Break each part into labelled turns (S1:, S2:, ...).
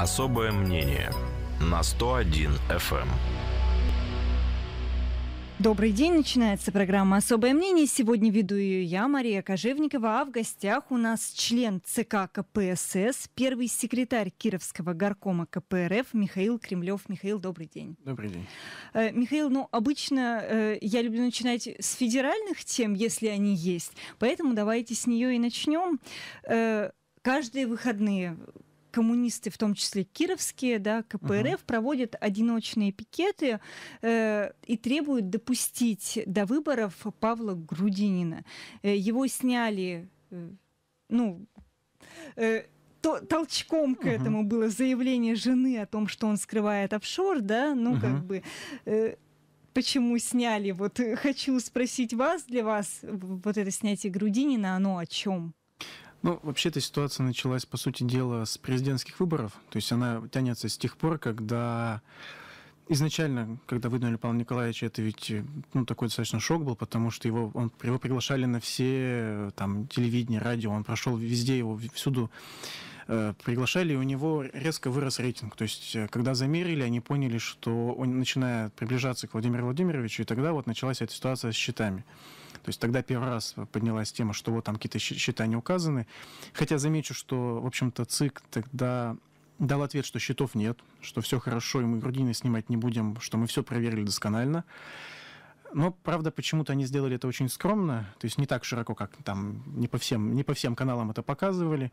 S1: Особое мнение на 101 FM. Эм.
S2: Добрый день, начинается программа «Особое мнение». Сегодня веду ее я, Мария Кожевникова, а в гостях у нас член ЦК КПСС, первый секретарь Кировского горкома КПРФ Михаил Кремлев. Михаил, добрый день. Добрый день. Э, Михаил, ну, обычно э, я люблю начинать с федеральных тем, если они есть, поэтому давайте с нее и начнем. Э, каждые выходные коммунисты, в том числе кировские, да, КПРФ, Uh -huh. проводят одиночные пикеты э, и требуют допустить до выборов Павла Грудинина. Э, его сняли, э, ну... Э, то, толчком к uh -huh. этому было заявление жены о том, что он скрывает офшор, да, ну uh -huh. как бы. Э, почему сняли? Вот э, хочу спросить вас, для вас вот это снятие Грудинина, оно о чем?
S1: Ну, вообще-то ситуация началась, по сути дела, с президентских выборов. То есть она тянется с тех пор, когда изначально, когда выдвинули Павла Николаевича, это ведь э, ну, такой достаточно шок был, потому что его, он, его приглашали на все э, там, телевидение, радио, он прошел везде, его всюду э, приглашали, и у него резко вырос рейтинг. То есть, э, когда замерили, они поняли, что он начинает приближаться к Владимиру Владимировичу, и тогда вот началась эта ситуация с счетами. То есть тогда первый раз поднялась тема, что вот там какие-то счета не указаны. Хотя замечу, что, в общем-то, ЦИК тогда дал ответ, что счетов нет, что все хорошо, и мы грудины снимать не будем, что мы все проверили досконально. Но, правда, почему-то они сделали это очень скромно, то есть не так широко, как там не по всем, не по всем каналам это показывали.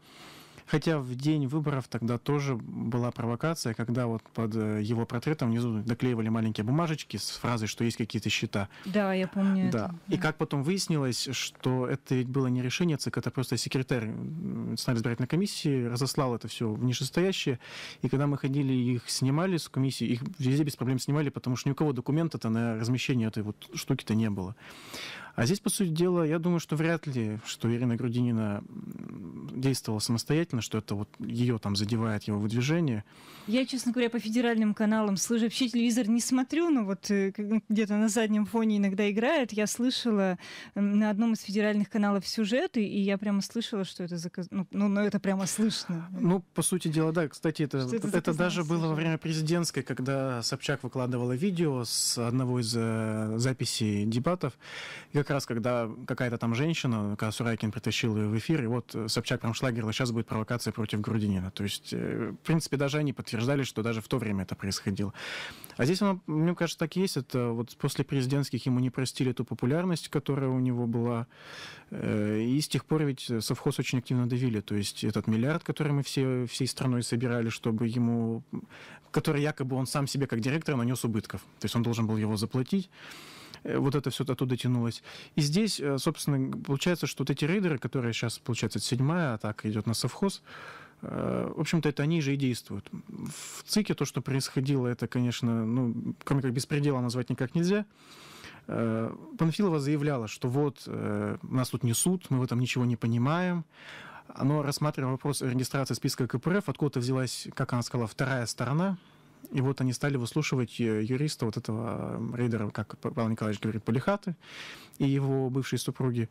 S1: Хотя в день выборов тогда тоже была провокация, когда вот под э, его портретом внизу доклеивали маленькие бумажечки с фразой, что есть какие-то счета.
S2: Да, я помню. Да.
S1: Это, да. И как потом выяснилось, что это ведь было не решение ЦИК, это просто секретарь Национальной избирательной комиссии разослал это все в нижестоящие. И когда мы ходили, их снимали с комиссии, их везде без проблем снимали, потому что ни у кого документа-то на размещение этой вот штуки-то не было. А здесь, по сути дела, я думаю, что вряд ли, что Ирина Грудинина действовала самостоятельно, что это вот ее там задевает его выдвижение.
S2: Я, честно говоря, по федеральным каналам слышу, вообще телевизор не смотрю, но вот э, ну, где-то на заднем фоне иногда играет. Я слышала на одном из федеральных каналов сюжет, и я прямо слышала, что это заказ... Ну, ну, ну, это прямо слышно.
S1: Ну, по сути дела, да. Кстати, это, это, это даже сюжет. было во время президентской, когда Собчак выкладывала видео с одного из э, записей дебатов. И как раз, когда какая-то там женщина, когда Сурайкин притащил ее в эфир, и вот э, Собчак прям шлагерила, сейчас будет провокация против Грудинина. То есть, э, в принципе, даже они подтверждали, что даже в то время это происходило. А здесь, оно, мне кажется, так и есть. Это вот после президентских ему не простили ту популярность, которая у него была. Э, и с тех пор ведь совхоз очень активно давили. То есть этот миллиард, который мы все, всей страной собирали, чтобы ему... Который якобы он сам себе как директор нанес убытков. То есть он должен был его заплатить. Э, вот это все оттуда тянулось. И здесь, э, собственно, получается, что вот эти рейдеры, которые сейчас, получается, седьмая атака идет на совхоз, э, в общем-то, это они же и действуют. В ЦИКе то, что происходило, это, конечно, ну, кроме как беспредела назвать никак нельзя. Панфилова заявляла, что вот нас тут несут, мы в этом ничего не понимаем. Оно рассматривало вопрос регистрации списка КПРФ, откуда взялась, как она сказала, вторая сторона, и вот они стали выслушивать э, юриста вот этого рейдера, как Павел Николаевич говорит, Полихаты и его бывшие супруги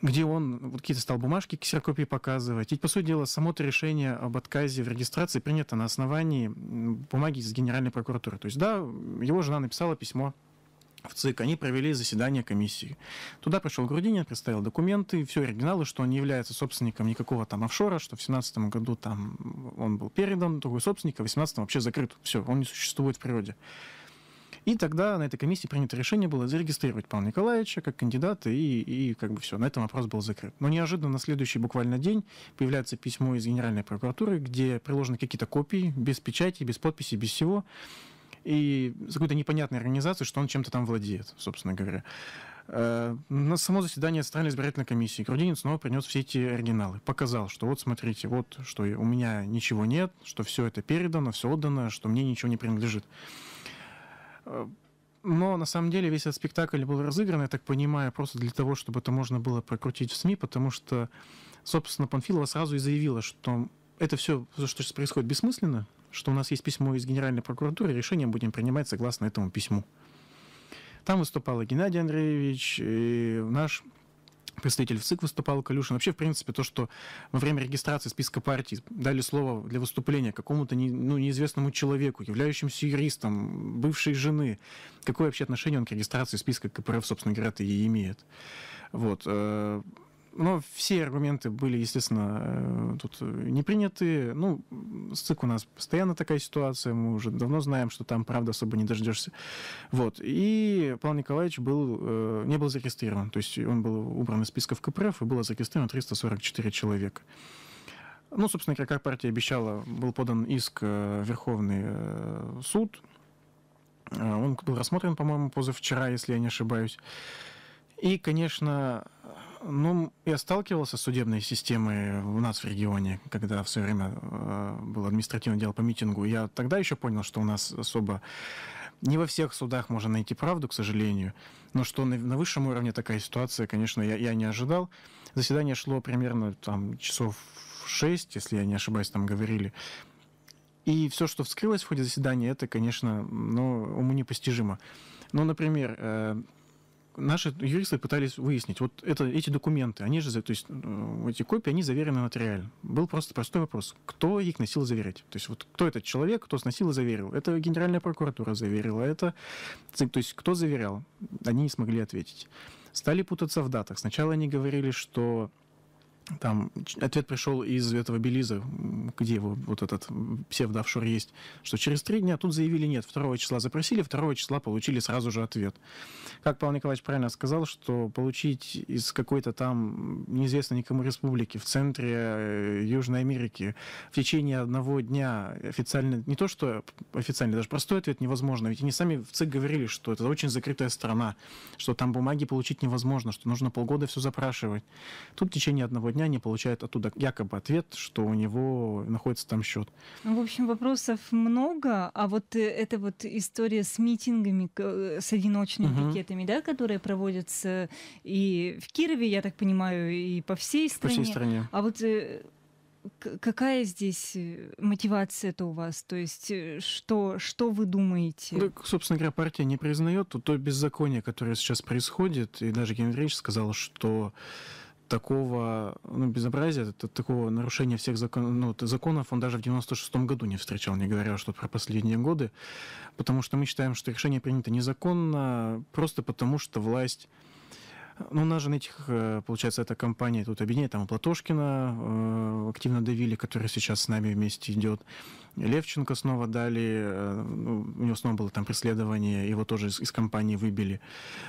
S1: где он ну, вот какие-то стал бумажки ксерокопии показывать. Ведь, по сути дела, само то решение об отказе в регистрации принято на основании бумаги из Генеральной прокуратуры. То есть, да, его жена написала письмо в ЦИК, они провели заседание комиссии. Туда пришел Грудинин, представил документы, все оригиналы, что он не является собственником никакого там офшора, что в 2017 году там он был передан, другой собственник, а в 2018 вообще закрыт. Все, он не существует в природе. И тогда на этой комиссии принято решение было зарегистрировать Павла Николаевича как кандидата, и, и как бы все, на этом вопрос был закрыт. Но неожиданно на следующий буквально день появляется письмо из Генеральной прокуратуры, где приложены какие-то копии, без печати, без подписи, без всего, и с какой-то непонятной организацией, что он чем-то там владеет, собственно говоря. Э, на само заседание Центральной избирательной комиссии Грудинин снова принес все эти оригиналы. Показал, что вот смотрите, вот что у меня ничего нет, что все это передано, все отдано, что мне ничего не принадлежит. Э, но на самом деле весь этот спектакль был разыгран, я так понимаю, просто для того, чтобы это можно было прокрутить в СМИ, потому что, собственно, Панфилова сразу и заявила, что это все, что сейчас происходит, бессмысленно, что у нас есть письмо из Генеральной прокуратуры, решение будем принимать согласно этому письму. Там выступал и Геннадий Андреевич, и наш представитель в ЦИК выступал, Калюшин. Вообще, в принципе, то, что во время регистрации списка партий дали слово для выступления какому-то не, ну, неизвестному человеку, являющемуся юристом, бывшей жены, какое вообще отношение он к регистрации списка КПРФ, собственно говоря, и имеет. Вот. Э, но ну, все аргументы были, естественно, э, тут э, не приняты. Ну, с ЦИК у нас постоянно такая ситуация, мы уже давно знаем, что там правда особо не дождешься. Вот. И Павел Николаевич был, э, не был зарегистрирован. То есть он был убран из списка в КПРФ и было зарегистрировано 344 человека. Ну, собственно говоря, как партия обещала, был подан иск в Верховный суд. Он был рассмотрен, по-моему, позавчера, если я не ошибаюсь. И, конечно, ну, я сталкивался с судебной системой у нас в регионе, когда в свое время э, было административное дело по митингу. Я тогда еще понял, что у нас особо не во всех судах можно найти правду, к сожалению, но что на, на высшем уровне такая ситуация, конечно, я, я не ожидал. Заседание шло примерно там часов 6, если я не ошибаюсь, там говорили. И все, что вскрылось в ходе заседания, это, конечно, ну, уму непостижимо. Ну, например, э, наши юристы пытались выяснить, вот это, эти документы, они же, то есть э, эти копии, они заверены нотариально. Был просто простой вопрос, кто их носил заверять? То есть вот кто этот человек, кто сносил и заверил? Это Генеральная прокуратура заверила, это, то есть кто заверял? Они не смогли ответить. Стали путаться в датах. Сначала они говорили, что там ответ пришел из этого Белиза, где его вот этот псевдоофшор есть, что через три дня тут заявили нет. Второго числа запросили, второго числа получили сразу же ответ. Как Павел Николаевич правильно сказал, что получить из какой-то там неизвестной никому республики в центре э, Южной Америки в течение одного дня официально, не то что официально, даже простой ответ невозможно. Ведь они сами в ЦИК говорили, что это очень закрытая страна, что там бумаги получить невозможно, что нужно полгода все запрашивать. Тут в течение одного дня дня не получает оттуда якобы ответ, что у него находится там счет.
S2: Ну, в общем, вопросов много, а вот э, эта вот история с митингами, э, с одиночными угу. пикетами, да, которые проводятся и в Кирове, я так понимаю, и по всей стране. По всей стране. А вот э, какая здесь мотивация это у вас? То есть что, что вы думаете? Ну,
S1: собственно говоря, партия не признает то, то беззаконие, которое сейчас происходит. И даже Генрич сказал, что такого ну, безобразия, такого нарушения всех закон, ну, законов он даже в 96-м году не встречал, не говоря что про последние годы, потому что мы считаем, что решение принято незаконно просто потому, что власть ну, нас же на этих, э, получается, эта компания тут объединяет, там Платошкина э, активно давили, который сейчас с нами вместе идет. Левченко снова дали, э, у него снова было там преследование, его тоже из, из компании выбили.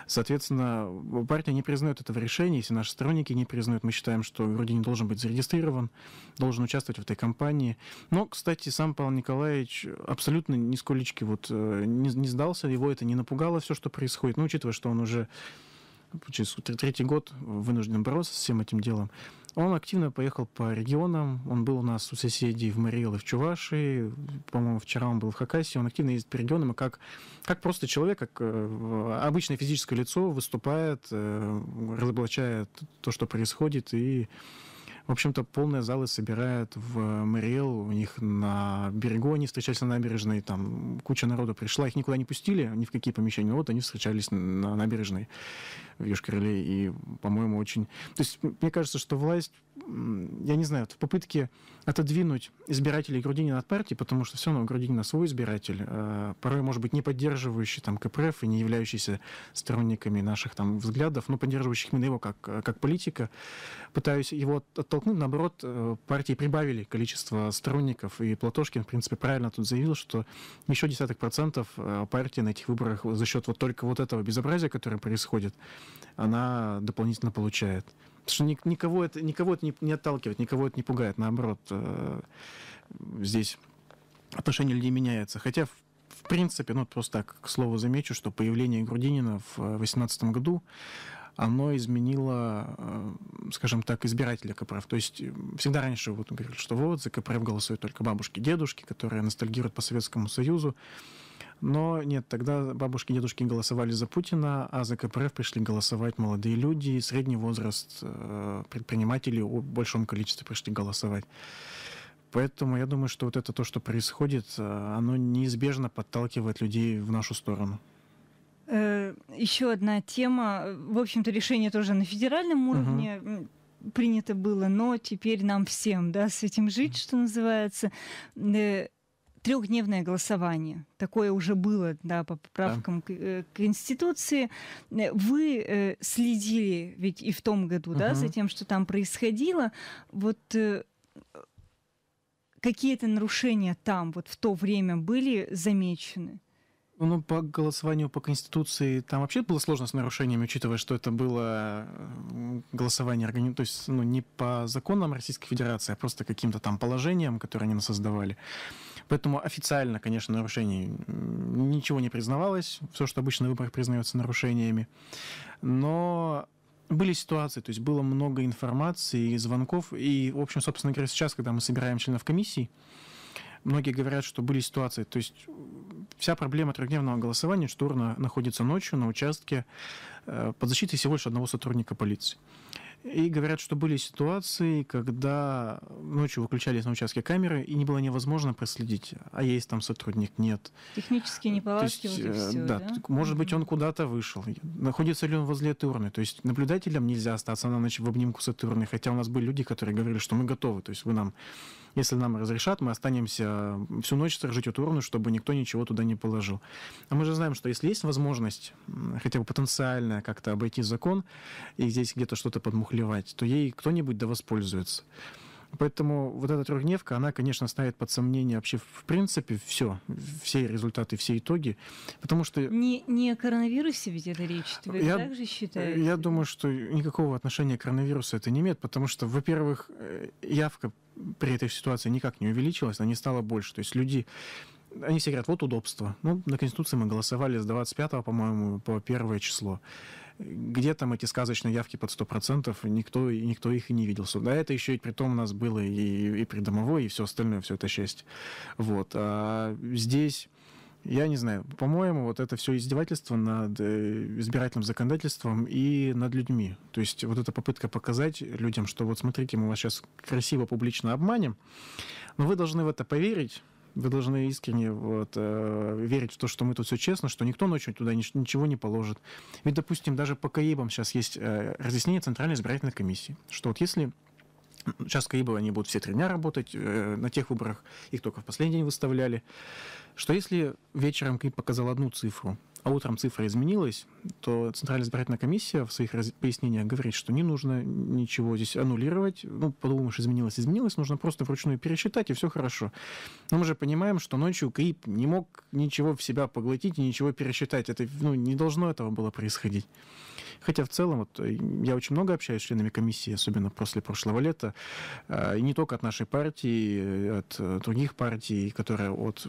S1: Соответственно, партия не признает этого решения, если наши сторонники не признают, мы считаем, что вроде не должен быть зарегистрирован, должен участвовать в этой компании. Но, кстати, сам Павел Николаевич абсолютно нисколечки вот не, не сдался, его это не напугало, все, что происходит. Ну, учитывая, что он уже через третий год вынужден бороться с всем этим делом, он активно поехал по регионам. Он был у нас у соседей в Мариэл и в Чувашии. По-моему, вчера он был в Хакасии. Он активно ездит по регионам. И как, как просто человек, как э, обычное физическое лицо выступает, э, разоблачает то, что происходит. И, в общем-то, полные залы собирает в Мариэл. У них на берегу они встречались на набережной. Там куча народу пришла. Их никуда не пустили, ни в какие помещения. Вот они встречались на набережной в йошкар и, по-моему, очень... То есть мне кажется, что власть, я не знаю, в попытке отодвинуть избирателей Грудинина от партии, потому что все равно Грудинина свой избиратель, а, порой, может быть, не поддерживающий там КПРФ и не являющийся сторонниками наших там взглядов, но поддерживающих именно его как, как политика, пытаюсь его оттолкнуть. Наоборот, э, партии прибавили количество сторонников, и Платошкин, в принципе, правильно тут заявил, что еще десяток процентов э, партии на этих выборах за счет вот только вот этого безобразия, которое происходит, она дополнительно получает. Потому что никого это, никого это не, не отталкивает, никого это не пугает. Наоборот, э, здесь отношение людей меняется. Хотя, в, в принципе, ну, просто так, к слову, замечу, что появление Грудинина в 2018 году оно изменило, э, скажем так, избирателя КПРФ. То есть всегда раньше вот он говорил, что вот за КПРФ голосуют только бабушки, дедушки, которые ностальгируют по Советскому Союзу. Но нет, тогда бабушки и дедушки голосовали за Путина, а за КПРФ пришли голосовать молодые люди, средний возраст э, предпринимателей в большом количестве пришли голосовать. Поэтому я думаю, что вот это то, что происходит, э, оно неизбежно подталкивает людей в нашу сторону.
S2: Э, еще одна тема. В общем-то, решение тоже на федеральном уровне. Угу принято было, но теперь нам всем, да, с этим жить, что называется трехдневное голосование. Такое уже было да, по поправкам да. К, э, Конституции. Э, вы э, следили ведь и в том году угу. да, за тем, что там происходило. Вот какие-то нарушения там вот в то время были замечены?
S1: Ну, по голосованию по Конституции там вообще было сложно с нарушениями, учитывая, что это было э, голосование, то есть ну, не по законам Российской Федерации, а просто каким-то там положением, которые они создавали. Поэтому официально, конечно, нарушений ничего не признавалось. Все, что обычно на выборах признается нарушениями. Но были ситуации, то есть было много информации и звонков. И, в общем, собственно говоря, сейчас, когда мы собираем членов комиссии, многие говорят, что были ситуации, то есть вся проблема трехдневного голосования, что урна находится ночью на участке э, под защитой всего лишь одного сотрудника полиции. И говорят, что были ситуации, когда ночью выключались на участке камеры, и не было невозможно проследить, а есть там сотрудник, нет.
S2: Технические неполадки, есть, вот и э, все, да, да? Может
S1: быть, он куда-то вышел. Находится ли он возле этой урны? То есть наблюдателям нельзя остаться на ночь в обнимку с этой урной, хотя у нас были люди, которые говорили, что мы готовы, то есть вы нам если нам разрешат, мы останемся всю ночь сторожить эту урну, чтобы никто ничего туда не положил. А мы же знаем, что если есть возможность, хотя бы потенциально как-то обойти закон и здесь где-то что-то подмухлевать, то ей кто-нибудь да воспользуется. Поэтому вот эта трехдневка, она, конечно, ставит под сомнение вообще в принципе все, все результаты, все итоги, потому что... Не,
S2: не о коронавирусе ведь это речь, вы я, так же считаете?
S1: Я думаю, что никакого отношения к коронавирусу это не имеет, потому что, во-первых, э, явка при этой ситуации никак не увеличилась, она не стала больше. То есть люди они все говорят, вот удобство. Ну, на Конституции мы голосовали с 25, по-моему, по первое число где там эти сказочные явки под 100%, никто, никто их и не видел. Да, это еще и при том у нас было и, и придомовое, и все остальное, все это счастье. Вот. А здесь я не знаю, по-моему, вот это все издевательство над э, избирательным законодательством и над людьми. То есть вот эта попытка показать людям, что вот смотрите, мы вас сейчас красиво публично обманем, но вы должны в это поверить, вы должны искренне вот, э, верить в то, что мы тут все честно, что никто ночью туда ни, ничего не положит. Ведь, допустим, даже по КАИБам сейчас есть э, разъяснение Центральной избирательной комиссии, что вот если Сейчас Каибова они будут все три дня работать. Э, на тех выборах их только в последний день выставляли. Что если вечером КИП показал одну цифру, а утром цифра изменилась, то Центральная избирательная комиссия в своих пояснениях говорит, что не нужно ничего здесь аннулировать. Ну, подумаешь, изменилось, изменилось, нужно просто вручную пересчитать, и все хорошо. Но мы же понимаем, что ночью КИП не мог ничего в себя поглотить и ничего пересчитать. Это, ну, не должно этого было происходить. Хотя в целом, вот, э, я очень много общаюсь с членами комиссии, особенно после прошлого лета, э, и не только от нашей партии, от э, других партий, которые от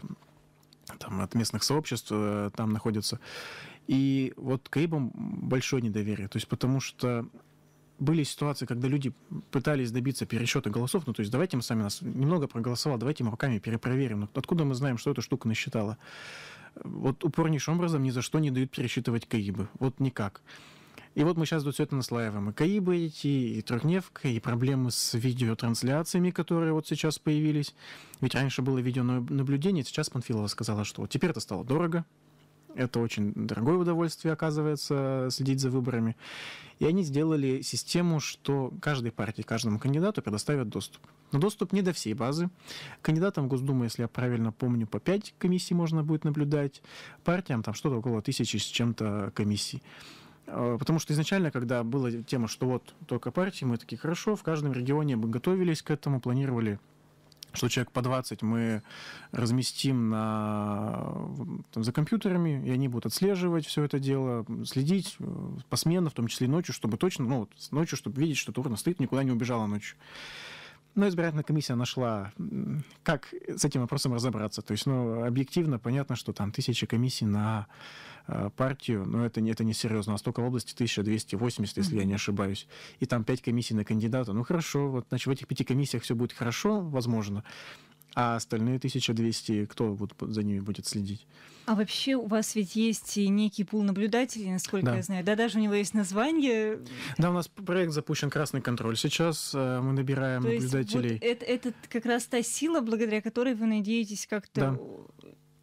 S1: там, от местных сообществ э, там находятся. И вот каибам большое недоверие, то есть потому что были ситуации, когда люди пытались добиться пересчета голосов, ну то есть давайте мы сами нас немного проголосовал, давайте мы руками перепроверим, но ну, откуда мы знаем, что эта штука насчитала. Вот упорнейшим образом ни за что не дают пересчитывать КАИБы, вот никак. И вот мы сейчас вот все это наслаиваем. И КАИ эти, и Трехневка, и проблемы с видеотрансляциями, которые вот сейчас появились. Ведь раньше было видеонаблюдение, сейчас Панфилова сказала, что теперь это стало дорого, это очень дорогое удовольствие, оказывается, следить за выборами. И они сделали систему, что каждой партии, каждому кандидату предоставят доступ. Но доступ не до всей базы. Кандидатам в Госдуму, если я правильно помню, по 5 комиссий можно будет наблюдать. Партиям там что-то около тысячи с чем-то комиссий. А, потому что изначально, когда была тема, что вот только партии, мы такие, хорошо, в каждом регионе мы готовились к этому, планировали что человек по 20 мы разместим на, там, за компьютерами, и они будут отслеживать все это дело, следить э, посменно, в том числе и ночью, чтобы точно, ну, вот, ночью, чтобы видеть, что Турна стоит, никуда не убежала ночью. Но избирательная комиссия нашла, как с этим вопросом разобраться. То есть, ну, объективно понятно, что там тысячи комиссий на Э, партию, но это, это не серьезно. А столько в области 1280, если я не ошибаюсь. И там 5 комиссий на кандидата. Ну хорошо, вот, значит, в этих пяти комиссиях все будет хорошо, возможно. А остальные 1200, кто вот за ними будет следить?
S2: А вообще у вас ведь есть некий пул наблюдателей, насколько да. я знаю. Да, даже у него есть название.
S1: Да, у нас проект запущен «Красный контроль». Сейчас э, мы набираем То наблюдателей. Есть вот
S2: это, это как раз та сила, благодаря которой вы надеетесь как-то да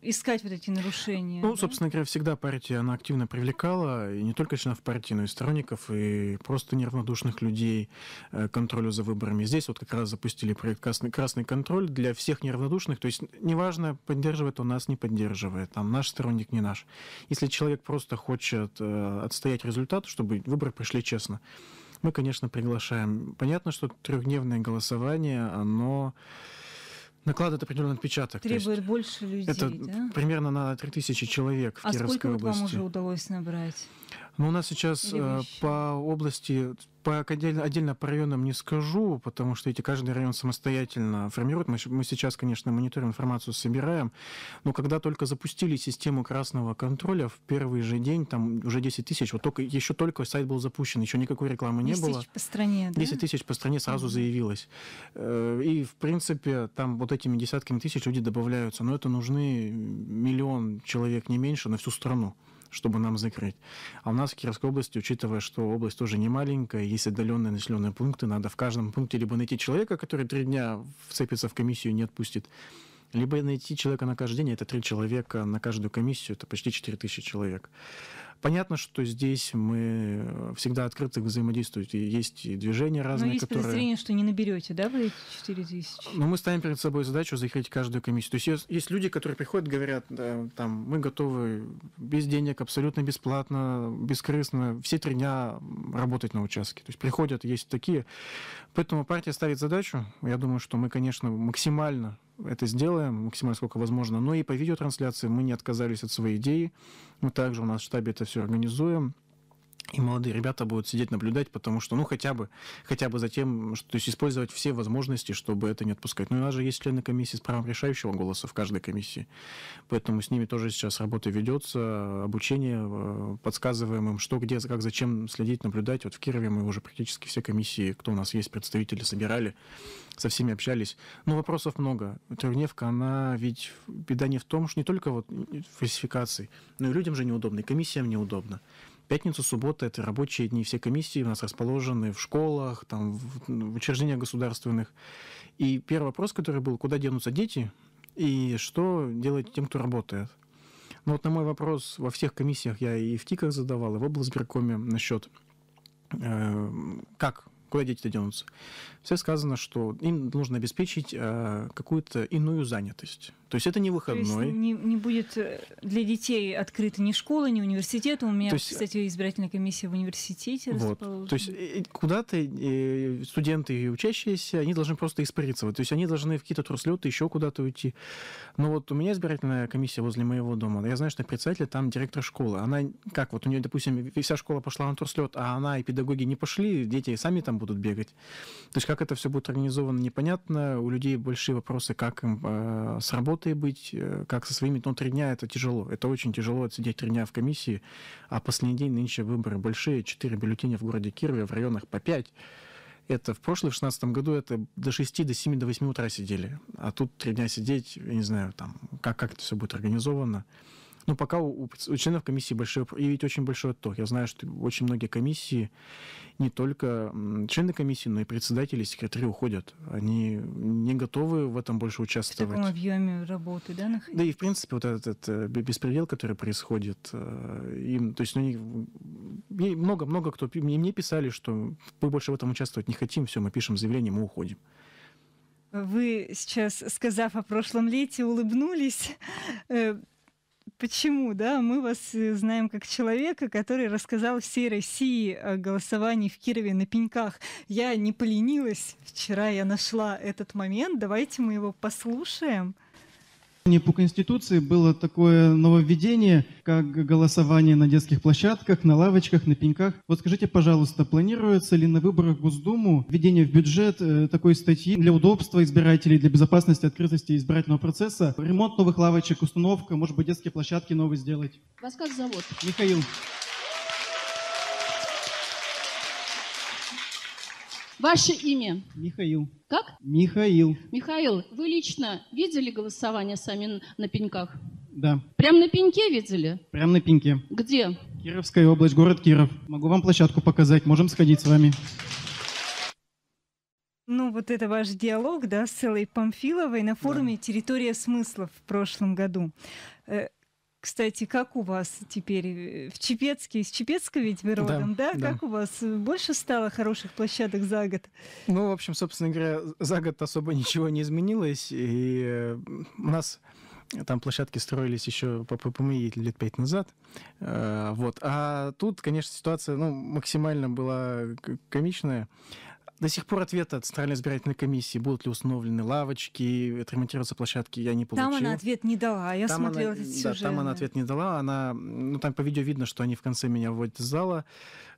S2: искать вот эти нарушения. Ну, да? собственно
S1: говоря, всегда партия, она активно привлекала, и не только членов партии, но и сторонников, и просто неравнодушных людей э, к контролю за выборами. Здесь вот как раз запустили проект «Красный, красный контроль» для всех неравнодушных, то есть неважно, поддерживает он нас, не поддерживает, там наш сторонник, не наш. Если человек просто хочет э, отстоять результат, чтобы выборы пришли честно, мы, конечно, приглашаем. Понятно, что трехдневное голосование, оно накладывает определенный отпечаток. Требует
S2: больше людей, Это да?
S1: примерно на 3000 человек в а Кировской области. А сколько вот вам уже
S2: удалось набрать?
S1: Ну, у нас сейчас э, по области по отдельно, отдельно по районам не скажу, потому что эти каждый район самостоятельно формирует. Мы, мы сейчас, конечно, мониторим информацию, собираем, но когда только запустили систему красного контроля, в первый же день там уже 10 тысяч, вот только, еще только сайт был запущен, еще никакой рекламы не было. 10 тысяч по
S2: стране, да? 10
S1: тысяч по стране сразу заявилось. Э, и, в принципе, там вот этими десятками тысяч люди добавляются, но это нужны миллион человек, не меньше, на всю страну чтобы нам закрыть. А у нас в Кировской области, учитывая, что область тоже не маленькая, есть отдаленные населенные пункты, надо в каждом пункте либо найти человека, который три дня вцепится в комиссию и не отпустит, либо найти человека на каждый день, а это три человека на каждую комиссию, это почти 4000 человек. Понятно, что здесь мы всегда открыты взаимодействовать взаимодействию. Есть и движения разные, которые. Но есть которые... подозрение,
S2: что не наберете, да, вы эти 4 тысячи?
S1: Но ну, мы ставим перед собой задачу закрыть каждую комиссию. То есть есть, есть люди, которые приходят, говорят, да, там, мы готовы без денег, абсолютно бесплатно, бескорыстно, все три дня работать на участке. То есть приходят, есть такие. Поэтому партия ставит задачу. Я думаю, что мы, конечно, максимально это сделаем максимально сколько возможно. Но и по видеотрансляции мы не отказались от своей идеи. Мы также у нас в штабе это все организуем. И молодые ребята будут сидеть, наблюдать, потому что, ну, хотя бы, хотя бы за тем, что, то есть использовать все возможности, чтобы это не отпускать. Ну, у нас же есть члены комиссии с правом решающего голоса в каждой комиссии, поэтому с ними тоже сейчас работа ведется, обучение, э, подсказываем им, что, где, как, зачем следить, наблюдать. Вот в Кирове мы уже практически все комиссии, кто у нас есть, представители собирали, со всеми общались. Но вопросов много. Трехдневка, она ведь беда не в том, что не только вот фальсификации, но и людям же неудобно, и комиссиям неудобно. Пятница, суббота – это рабочие дни. Все комиссии у нас расположены в школах, там, в, в учреждениях государственных. И первый вопрос, который был, куда денутся дети и что делать тем, кто работает. Но ну, вот на мой вопрос во всех комиссиях я и в ТИКах задавал, и в облсберкоме насчет э, как куда дети денутся. Все сказано, что им нужно обеспечить э, какую-то иную занятость. То есть это не выходной. То есть
S2: не, не будет э, для детей открыта ни школа, ни университет. У меня, то есть, э, кстати, избирательная комиссия в университете вот. То есть э,
S1: куда-то студенты и учащиеся, они должны просто испариться. То есть они должны в какие-то труслеты еще куда-то уйти. Но вот у меня избирательная комиссия возле моего дома. Я знаю, что председатель там директор школы. Она как вот у нее, допустим, вся школа пошла на труслет, а она и педагоги не пошли, дети сами там будут бегать. То есть как это все будет организовано, непонятно. У людей большие вопросы, как им э, сработать работой быть, э, как со своими, но ну, три дня это тяжело. Это очень тяжело отсидеть три дня в комиссии, а последний день нынче выборы большие, четыре бюллетеня в городе Кирове, в районах по пять. Это в прошлом, в 16 году, это до 6, до 7, до 8 утра сидели. А тут три дня сидеть, я не знаю, там, как, как это все будет организовано. Но ну, пока у, у, членов комиссии большой, и ведь очень большой отток. Я знаю, что очень многие комиссии, не только члены комиссии, но и председатели, секретари уходят. Они не готовы в этом больше участвовать. В таком
S2: объеме работы, да, находить? Да
S1: и, в принципе, вот этот, этот э, беспредел, который происходит, э, им, то есть, ну, много-много кто, мне писали, что мы больше в этом участвовать не хотим, все, мы пишем заявление, мы уходим.
S2: Вы сейчас, сказав о прошлом лете, улыбнулись. Э, Почему, да? Мы вас э, знаем как человека, который рассказал всей России о голосовании в Кирове на пеньках. Я не поленилась. Вчера я нашла этот момент. Давайте мы его послушаем.
S1: По Конституции было такое нововведение, как голосование на детских площадках, на лавочках, на пеньках. Вот скажите, пожалуйста, планируется ли на выборах Госдуму введение в бюджет э, такой статьи для удобства избирателей, для безопасности, открытости избирательного процесса, ремонт новых лавочек, установка, может быть, детские площадки новые сделать? Вас как зовут? Михаил. Ваше имя? Михаил. Как?
S2: Михаил.
S1: Михаил, вы лично видели голосование сами на пеньках? Да. Прям на пеньке видели? Прям на пеньке. Где? Кировская область, город Киров. Могу вам площадку показать, можем сходить с вами.
S2: Ну, вот это ваш диалог, да, с Элой Памфиловой на форуме да. «Территория смыслов» в прошлом году. Э, кстати, как у вас теперь э, в Чепецке? Из Чепецка ведь вы родом, да, да? да? Как у вас? Э, больше стало хороших площадок
S1: за год? Ну, в общем, собственно говоря, за год особо ничего не изменилось. И э, у нас там площадки строились еще по ППМИ лет пять назад. Вот. А тут, конечно, ситуация ну, максимально была комичная. До сих пор ответа от Центральной избирательной комиссии, будут ли установлены лавочки, отремонтироваться площадки, я не получил. Там она ответ
S2: не дала, а я там смотрела она, этот сюжет. Да, там она ответ
S1: не дала, она, ну там по видео видно, что они в конце меня вводят из зала.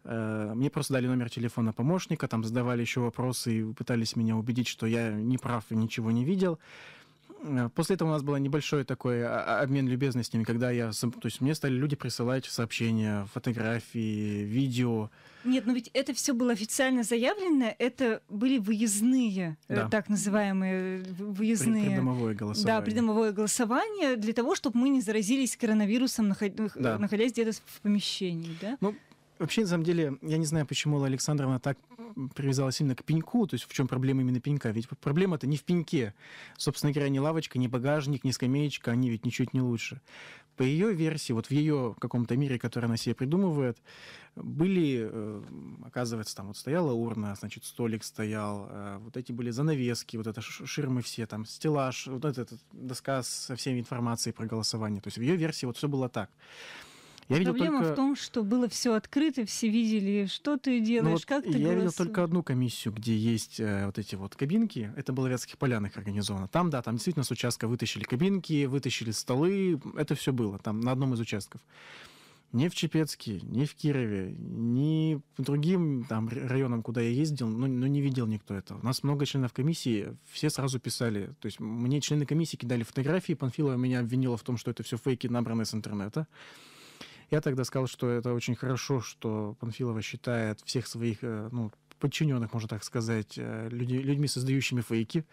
S1: Э, мне просто дали номер телефона помощника, там задавали еще вопросы и пытались меня убедить, что я не прав и ничего не видел. Э, после этого у нас был небольшой такой а, а, обмен любезностями, когда я... То есть мне стали люди присылать сообщения, фотографии, видео.
S2: Нет, но ну ведь это все было официально заявлено, это были выездные, э, да. так называемые э, выездные... При, придомовое голосование. Да, придомовое голосование для того, чтобы мы не заразились коронавирусом, наход... да. находясь где-то в помещении, да? Ну,
S1: Вообще, на самом деле, я не знаю, почему Алла Александровна так привязалась именно к пеньку, то есть в чем проблема именно пенька. Ведь проблема-то не в пеньке. Собственно говоря, ни лавочка, ни багажник, ни скамеечка, они ведь ничуть не лучше. По ее версии, вот в ее каком-то мире, который она себе придумывает, были, э, оказывается, там вот стояла урна, значит, столик стоял, э, вот эти были занавески, вот это ширмы все, там стеллаж, вот эта доска со всеми информацией про голосование. То есть в ее версии вот все было так. Я видел Проблема только... в том,
S2: что было все открыто, все видели, что ты ну делаешь, вот как ты делаешь. Я голосуешь. видел только
S1: одну комиссию, где есть э, вот эти вот кабинки. Это было в Вятских Полянах организовано. Там, да, там действительно с участка вытащили кабинки, вытащили столы. Это все было там на одном из участков ни в Чепецке, ни в Кирове, ни по другим там районам, куда я ездил, но, ну, ну, не видел никто этого. У нас много членов комиссии, все сразу писали. То есть мне члены комиссии кидали фотографии, Панфилова меня обвинила в том, что это все фейки, набранные с интернета. Я тогда сказал, что это очень хорошо, что Панфилова считает всех своих э, ну, подчиненных, можно так сказать, э, люди, людьми, создающими фейки.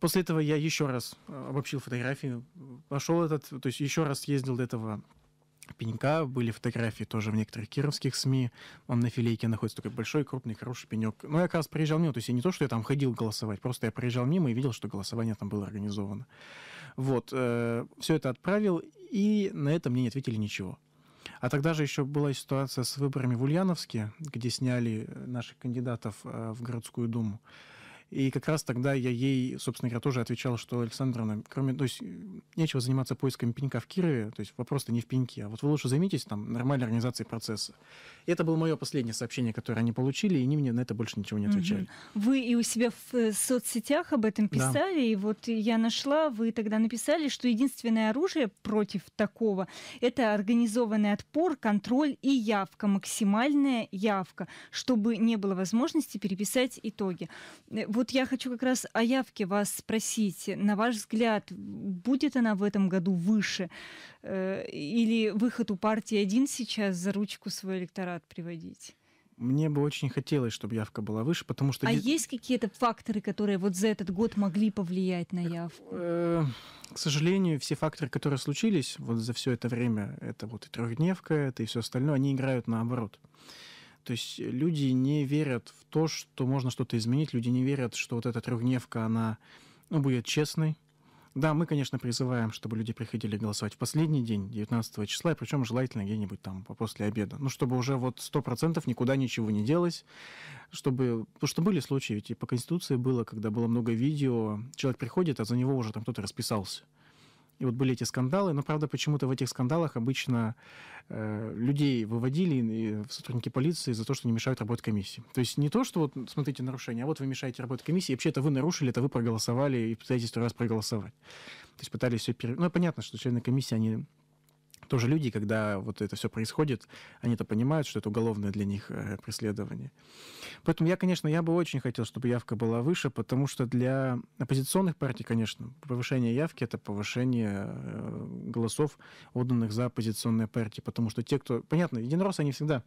S1: После этого я еще раз э, обобщил фотографии, нашел этот, то есть еще раз ездил до этого пенька, были фотографии тоже в некоторых кировских СМИ, он на филейке находится такой большой, крупный, хороший пенек. Но ну, я как раз проезжал мимо, то есть я не то, что я там ходил голосовать, просто я проезжал мимо и видел, что голосование там было организовано. Вот, э, все это отправил, и на это мне не ответили ничего. А тогда же еще была ситуация с выборами в Ульяновске, где сняли э, наших кандидатов э, в городскую думу. И как раз тогда я ей, собственно говоря, тоже отвечал, что Александровна, кроме, то есть нечего заниматься поисками пенька в Кирове, то есть вопрос-то не в пеньке, а вот вы лучше займитесь там нормальной организацией процесса. И это было мое последнее сообщение, которое они получили, и они мне на это больше ничего не отвечали.
S2: Вы и у себя в э, соцсетях об этом писали, да. и вот я нашла, вы тогда написали, что единственное оружие против такого – это организованный отпор, контроль и явка, максимальная явка, чтобы не было возможности переписать итоги. Э, вот я хочу как раз о явке вас спросить. На ваш взгляд, будет она в этом году выше? Э, или выход у партии один сейчас за ручку свой электорат приводить?
S1: Мне бы очень хотелось, чтобы явка была выше, потому что... А есть
S2: какие-то факторы, которые вот за этот год могли повлиять на э, явку?
S1: К сожалению, все факторы, которые случились вот за все это время, это вот и трехдневка, это и все остальное, они играют наоборот. То есть э, люди не верят в то, что можно что-то изменить, люди не верят, что вот эта трехдневка, она ну, будет честной. Да, мы, конечно, призываем, чтобы люди приходили голосовать в последний день, 19 числа, и причем желательно где-нибудь там после обеда. Ну, чтобы уже вот 100% никуда ничего не делось, чтобы... Потому что были случаи, ведь и по Конституции было, когда было много видео, человек приходит, а за него уже там кто-то расписался. И вот были эти скандалы, но, правда, почему-то в этих скандалах обычно э, людей выводили в сотрудники полиции за то, что не мешают работать комиссии. То есть не то, что вот, смотрите, нарушение, а вот вы мешаете работать комиссии, и вообще это вы нарушили, это вы проголосовали и пытаетесь второй раз проголосовать. То есть пытались все пере... Ну, понятно, что члены комиссии, они тоже люди, когда вот это все происходит, они то понимают, что это уголовное для них э, преследование. Поэтому я, конечно, я бы очень хотел, чтобы явка была выше, потому что для оппозиционных партий, конечно, повышение явки – это повышение э, голосов, отданных за оппозиционные партии, потому что те, кто... Понятно, единороссы, они всегда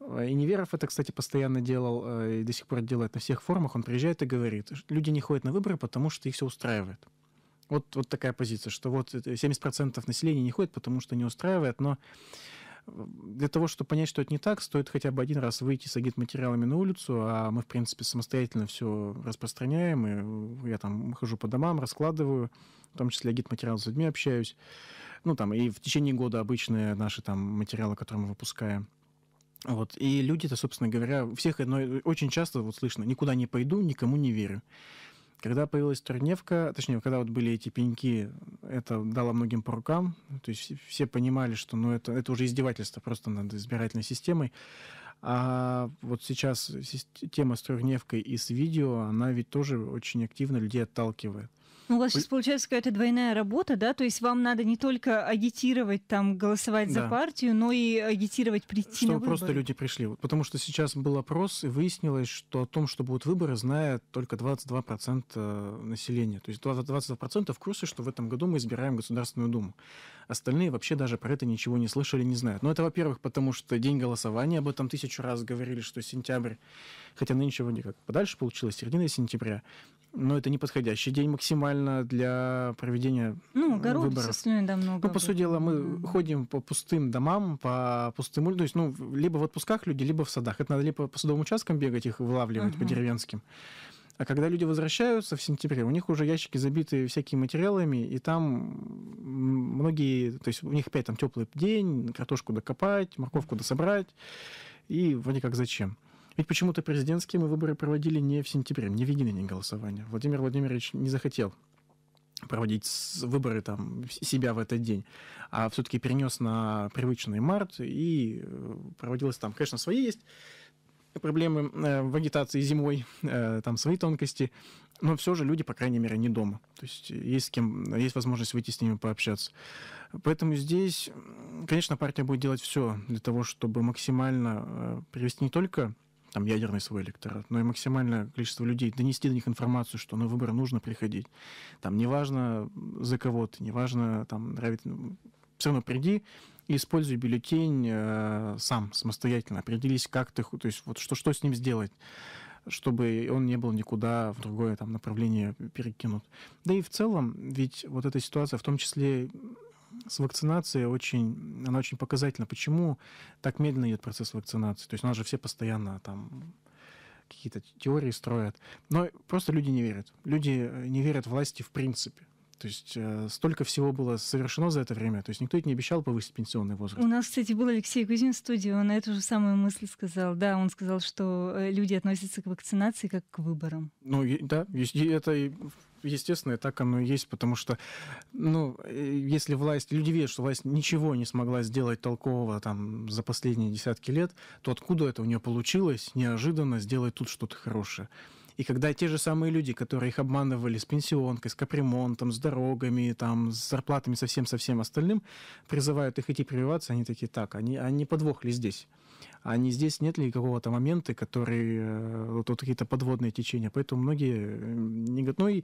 S1: э, и Неверов это, кстати, постоянно делал и до сих пор делает на всех форумах. Он приезжает и говорит, люди не ходят на выборы, потому что их все устраивает. Вот, вот такая позиция, что вот 70% населения не ходит, потому что не устраивает, но э, для того, чтобы понять, что это не так, стоит хотя бы один раз выйти с агитматериалами на улицу, а мы, в принципе, самостоятельно все распространяем, и э, я там хожу по домам, раскладываю, в том числе агитматериал с людьми общаюсь, ну, там, и в течение года обычные наши там материалы, которые мы выпускаем. Вот. И люди-то, собственно говоря, всех одно, очень часто вот слышно, никуда не пойду, никому не верю. Когда появилась турневка, точнее, когда вот были эти пеньки, это дало многим по рукам. То есть все понимали, что ну, это, это уже издевательство просто над избирательной системой. А вот сейчас тема с турневкой и с видео, она ведь тоже очень активно людей отталкивает.
S2: Ну, у вас сейчас получается какая-то двойная работа, да? То есть вам надо не только агитировать, там, голосовать да. за партию, но и агитировать прийти чтобы на выборы. просто люди
S1: пришли. Потому что сейчас был опрос, и выяснилось, что о том, что будут выборы, знает только 22% э, населения. То есть 22% в курсе, что в этом году мы избираем Государственную Думу. Остальные вообще даже про это ничего не слышали, не знают. Но ну, это, во-первых, потому что день голосования, об этом тысячу раз говорили, что сентябрь, хотя нынче вроде как подальше получилось, середина сентября. Но это неподходящий день максимально для проведения Ну, э, горох выборов. со
S2: давно. Ну, по сути
S1: дела, мы mm-hmm. ходим по пустым домам, по пустым улицам, то есть, ну, либо в отпусках люди, либо в садах. Это надо либо по садовым участкам бегать их вылавливать, mm-hmm. по деревенским. А когда люди возвращаются в сентябре, у них уже ящики забиты всякими материалами, и там многие, то есть у них опять там теплый день, картошку докопать, морковку дособрать, и вроде как зачем. Ведь почему-то президентские мы выборы проводили не в сентябре, не в единый голосование. Владимир Владимирович не захотел проводить выборы там себя в этот день, а все-таки перенес на привычный март и э, проводилось там, конечно, свои есть проблемы э, в агитации зимой, э, там свои тонкости, но все же люди, по крайней мере, не дома. То есть есть с кем, есть возможность выйти с ними пообщаться. Поэтому здесь, конечно, партия будет делать все для того, чтобы максимально привести не только там ядерный свой электорат, но и максимальное количество людей, донести до них информацию, что на выборы нужно приходить. Там неважно за кого ты, неважно, там нравится, ну, все равно приди и используй бюллетень э, сам, самостоятельно, определись, как ты, то есть вот что, что с ним сделать чтобы он не был никуда в другое там, направление перекинут. Да и в целом, ведь вот эта ситуация, в том числе с вакцинацией очень, она очень показательна. Почему так медленно идет процесс вакцинации? То есть у нас же все постоянно там какие-то теории строят. Но просто люди не верят. Люди э, не верят власти в принципе. То есть э, столько всего было совершено за это время. То есть никто это не обещал повысить пенсионный возраст. У
S2: нас, кстати, был Алексей Кузин в студии, он на эту же самую мысль сказал. Да, он сказал, что э, люди относятся к вакцинации как к выборам.
S1: Ну, да, это естественно, так оно и есть, потому что, ну, э, если власть, люди верят, что власть ничего не смогла сделать толкового там за последние десятки лет, то откуда это у нее получилось неожиданно сделать тут что-то хорошее? И когда те же самые люди, которые их обманывали с пенсионкой, с капремонтом, с дорогами, там, с зарплатами, со всем, со остальным, призывают их идти прививаться, они такие, так, они, они подвохли здесь. А не здесь нет ли какого-то момента, который, э, вот, вот какие-то подводные течения. Поэтому многие э, не говорят. Ну и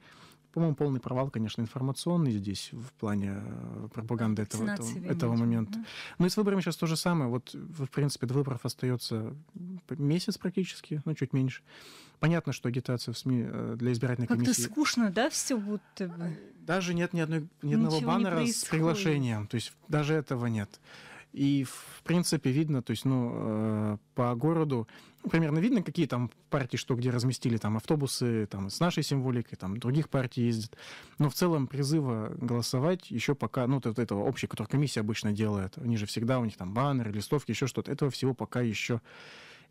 S1: по-моему, полный провал, конечно, информационный здесь в плане э, пропаганды этого, этого, этого момента. Угу. Ну и с выборами сейчас то же самое. Вот, в принципе, до выборов остается месяц практически, ну, чуть меньше. Понятно, что агитация в СМИ э, для избирательной как комиссии... Как-то
S2: скучно, да, все будто бы?
S1: Даже нет ни, одной, ни одного Ничего баннера с приглашением. То есть даже этого нет. И, в принципе, видно, то есть, ну, э, по городу ну, примерно видно, какие там партии что где разместили, там автобусы там, с нашей символикой, там других партий ездят. Но в целом призыва голосовать еще пока, ну, вот этого общего, который комиссия обычно делает, они же всегда, у них там баннеры, листовки, еще что-то, этого всего пока еще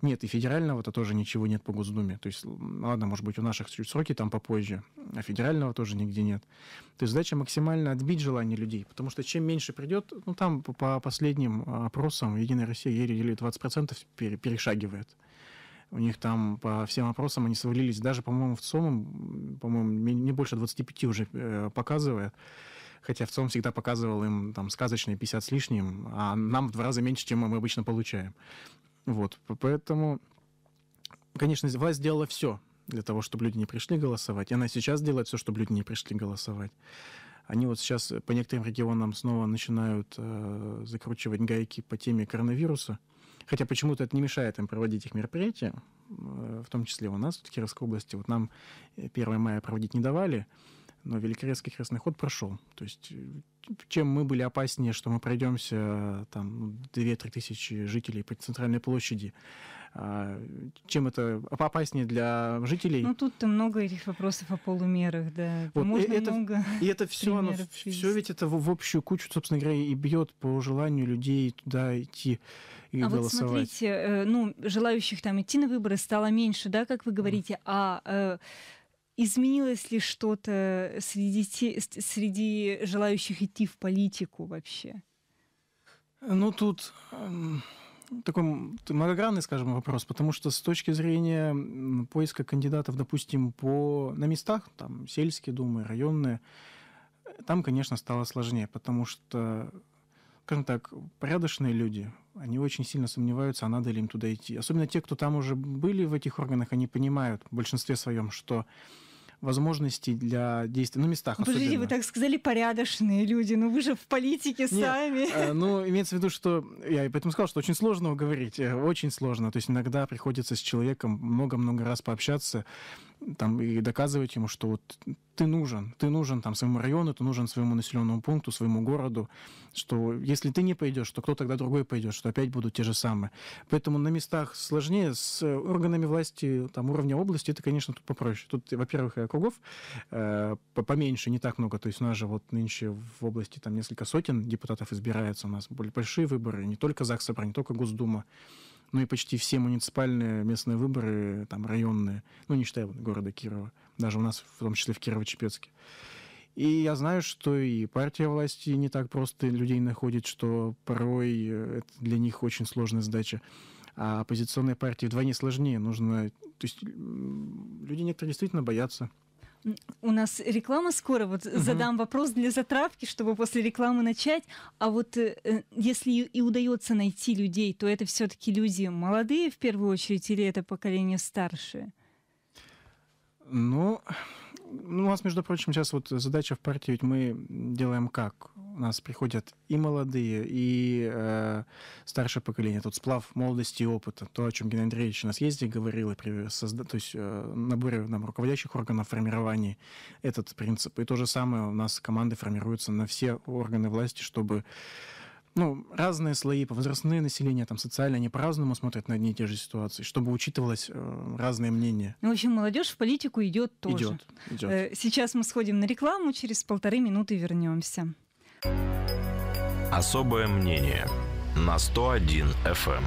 S1: нет, и федерального-то тоже ничего нет по Госдуме. То есть, ладно, может быть, у наших чуть сроки там попозже, а федерального тоже нигде нет. То есть задача максимально отбить желание людей, потому что чем меньше придет, ну там по последним а, опросам Единая Россия еле-еле 20% перешагивает. У них там по всем опросам они свалились даже, по-моему, в ЦОМ, по-моему, не больше 25 уже э, показывает. Хотя в ЦОМ всегда показывал им там сказочные 50 с лишним, а нам в два раза меньше, чем мы обычно получаем. Вот, поэтому, конечно, власть сделала все для того, чтобы люди не пришли голосовать. И она сейчас делает все, чтобы люди не пришли голосовать. Они вот сейчас по некоторым регионам снова начинают э, закручивать гайки по теме коронавируса. Хотя почему-то это не мешает им проводить их мероприятия, э, в том числе у нас, в Кировской области. Вот нам 1 э, мая проводить не давали, но Великорецкий крестный ход прошел. То есть э, чем мы были опаснее, что мы пройдемся там 2-3 тысячи жителей по центральной площади, а, чем это опаснее для жителей. Ну,
S2: тут-то много этих вопросов о полумерах, да. Вот. Можно и это, много И это
S1: все, оно, все ведь это в, в общую кучу, собственно говоря, и бьет по желанию людей туда идти и а голосовать. вот смотрите,
S2: э, ну, желающих там идти на выборы стало меньше, да, как вы говорите, mm. а э, Изменилось ли что-то среди, среди желающих идти в политику вообще?
S1: Ну, тут такой многогранный, скажем, вопрос, потому что с точки зрения поиска кандидатов, допустим, по, на местах, там, сельские думы, районные, там, конечно, стало сложнее, потому что, скажем так, порядочные люди, они очень сильно сомневаются, а надо ли им туда идти. Особенно те, кто там уже были в этих органах, они понимают в большинстве своем, что возможностей для действий на ну, местах. Ну, подождите, особенно. вы так
S2: сказали, порядочные люди, но ну, вы же в политике Нет, сами. Э,
S1: ну, имеется в виду, что я и поэтому сказал, что очень сложно говорить, э, очень сложно. То есть иногда приходится с человеком много-много раз пообщаться, там, и доказывать ему, что вот ты нужен, ты нужен там своему району, ты нужен своему населенному пункту, своему городу, что если ты не пойдешь, то кто тогда другой пойдет, что опять будут те же самые. Поэтому на местах сложнее, с э, органами власти там, уровня области это, конечно, тут попроще. Тут, во-первых, и округов э, поменьше, не так много, то есть у нас же вот нынче в области там несколько сотен депутатов избирается, у нас были большие выборы, не только ЗАГС собрание, не только Госдума ну и почти все муниципальные местные выборы, там районные, ну не считая города Кирова, даже у нас, в том числе в Кирово-Чепецке. И я знаю, что и партия власти не так просто людей находит, что порой э, это для них очень сложная задача. А оппозиционные партии вдвойне сложнее. Нужно... То есть люди некоторые действительно боятся
S2: у нас реклама скоро. Вот угу. задам вопрос для затравки, чтобы после рекламы начать. А вот э, э, если и удается найти людей, то это все-таки люди молодые в первую очередь или это поколение старшее?
S1: Ну, ну, у нас, между прочим, сейчас вот задача в партии, ведь мы делаем как? У нас приходят и молодые, и э, старшее поколение. Тут сплав молодости и опыта. То, о чем Геннадий Андреевич на съезде говорил, и созда... то есть э, наборе нам руководящих органов формирования этот принцип. И то же самое у нас команды формируются на все органы власти, чтобы ну, разные слои, по возрастные населения, там, социально, они по-разному смотрят на одни и те же ситуации, чтобы учитывалось э, разные мнения.
S2: Ну, в общем, молодежь в политику идет тоже. Идет, идет. Э, сейчас мы сходим на рекламу, через полторы минуты вернемся.
S1: Особое мнение на 101 FM.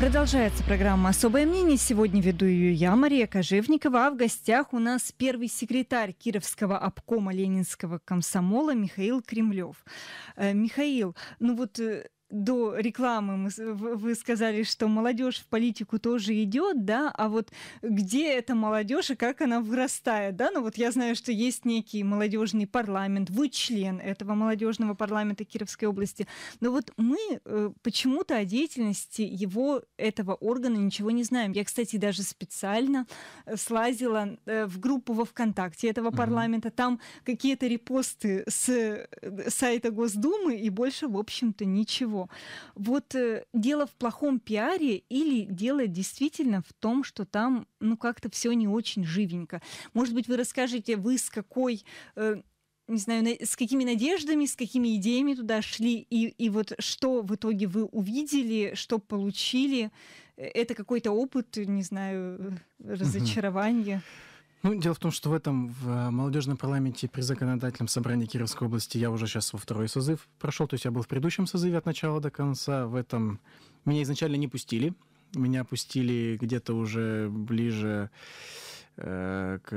S2: Продолжается программа «Особое мнение». Сегодня веду ее я, Мария Кожевникова. А в гостях у нас первый секретарь Кировского обкома Ленинского комсомола Михаил Кремлев. Э, Михаил, ну вот э, до рекламы мы, вы сказали, что молодежь в политику тоже идет, да, а вот где эта молодежь и как она вырастает, да, ну вот я знаю, что есть некий молодежный парламент, вы член этого молодежного парламента Кировской области, но вот мы э, почему-то о деятельности его, этого органа ничего не знаем. Я, кстати, даже специально э, слазила э, в группу во ВКонтакте этого парламента, там какие-то репосты с сайта Госдумы и больше, в общем-то, ничего. Вот э, дело в плохом пиаре или дело действительно в том, что там, ну, как-то все не очень живенько. Может быть, вы расскажете, вы с какой э, не знаю, с какими надеждами, с какими идеями туда шли, и, и вот что в итоге вы увидели, что получили, э, это какой-то опыт, не знаю, разочарование. Mm-hmm.
S1: Ну, дело в том, что в этом в э, молодежном парламенте при законодательном собрании Кировской области я уже сейчас во второй созыв прошел, то есть я был в предыдущем созыве от начала до конца, в этом меня изначально не пустили, меня пустили где-то уже ближе Э, к,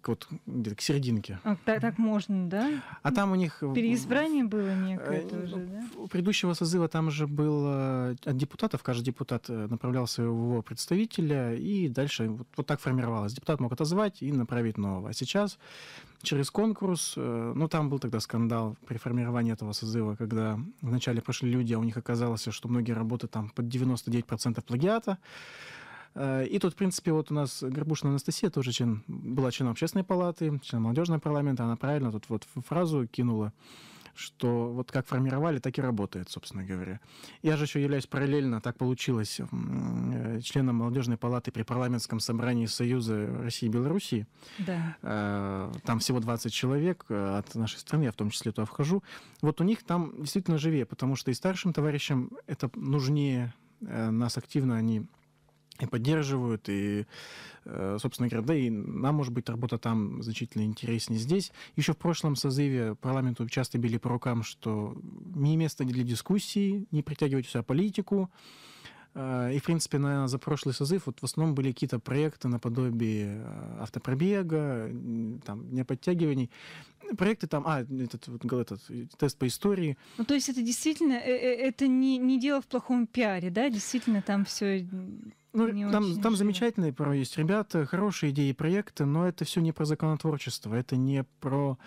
S1: к, вот, к серединке.
S2: А, так, так можно, да?
S1: А там у них... Переизбрание
S2: было э, некое э, уже, да? У
S1: предыдущего созыва там же было э, от депутатов, каждый депутат направлял своего представителя, и дальше вот, вот так формировалось. Депутат мог отозвать и направить нового. А сейчас через конкурс, ну там был тогда скандал при формировании этого созыва, когда вначале прошли люди, а у них оказалось, что многие работы там под 99% плагиата, Э, и тут, в принципе, вот у нас Горбушина Анастасия тоже член, была членом общественной палаты, членом молодежного парламента. Она правильно тут вот фразу кинула что вот как формировали, так и работает, собственно говоря. Я же еще являюсь параллельно, так получилось, э, членом молодежной палаты при парламентском собрании Союза России и Белоруссии. Да. Э, там всего 20 человек от нашей страны, я в том числе туда вхожу. Вот у них там действительно живее, потому что и старшим товарищам это нужнее, нас активно они и поддерживают, и, э, собственно говоря, да, и нам, может быть, работа там значительно интереснее здесь. Еще в прошлом созыве парламенту часто били по рукам, что не место для дискуссии, не притягивать сюда политику, а, и, в принципе, на, за прошлый созыв вот в основном были какие-то проекты наподобие а, автопробега, там, дня подтягиваний. Проекты там, а, этот, вот, этот э, тест по истории.
S2: Ну, то есть это действительно, э, э, это не, не дело в плохом пиаре, да? Действительно там все ну, там,
S1: там замечательные порой есть ребята, хорошие идеи и проекты, но это все не про законотворчество, это не про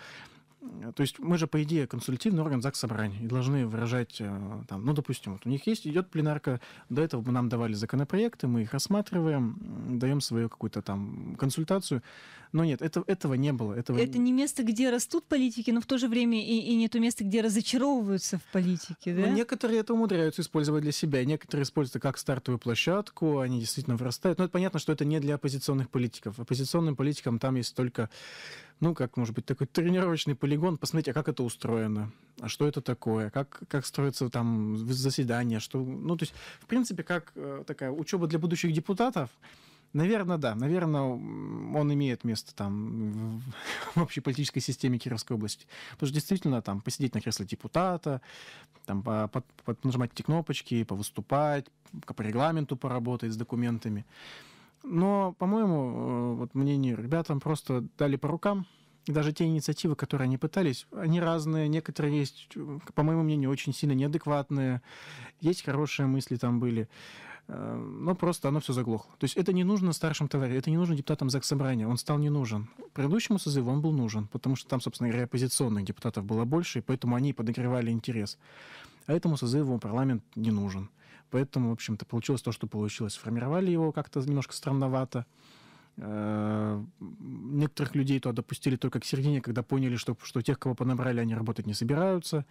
S1: Э, то есть мы же, по идее, консультативный орган ЗАГС собрания и должны выражать, э, там, ну, допустим, вот у них есть, идет пленарка, до этого нам давали законопроекты, мы их рассматриваем, даем свою какую-то там консультацию. Но нет, это, этого не было. Этого... Это не место, где растут политики,
S2: но в то же время и, и не то где разочаровываются в политике, ну, да? Но
S1: некоторые это умудряются использовать для себя, некоторые используют это как стартовую площадку, они действительно вырастают. Но это понятно, что это не для оппозиционных политиков. Оппозиционным политикам там есть только ну, как, может быть, такой тренировочный полигон, посмотреть, а как это устроено, а что это такое, как, как строится там заседание, что, ну, то есть, в принципе, как э, такая учеба для будущих депутатов, Наверное, да. Наверное, он имеет место там в общей политической системе Кировской области. Потому что действительно там посидеть на кресле депутата, там под, под, нажимать эти кнопочки, повыступать, по регламенту поработать с документами. Но, по-моему, э, вот мнение ребятам просто дали по рукам. И даже те инициативы, которые они пытались, они разные. Некоторые есть, по моему мнению, очень сильно неадекватные. Есть хорошие мысли там были. Э, но просто оно все заглохло. То есть это не нужно старшим товарищам, это не нужно депутатам ЗАГС Собрания. Он стал не нужен. Предыдущему созыву он был нужен, потому что там, собственно говоря, оппозиционных депутатов было больше, и поэтому они подогревали интерес. А этому созыву парламент не нужен. Поэтому, в общем-то, получилось то, что получилось. Формировали его как-то немножко странновато. Э, некоторых людей туда допустили только к середине, когда поняли, что, что тех, кого понабрали, они работать не собираются.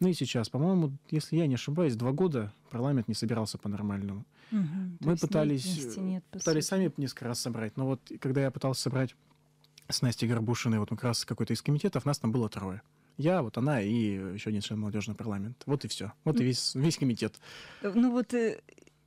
S1: Ну и сейчас, по-моему, если я не ошибаюсь, два года парламент не собирался по-нормальному. Угу, Мы пытались, нет, нет, пытались сами несколько раз собрать, но вот когда я пытался собрать с Настей Горбушиной, вот как раз какой-то из комитетов, нас там было трое. Я, вот она и еще один член молодежного парламента. Вот и все. Вот и весь, весь комитет.
S2: Ну вот э,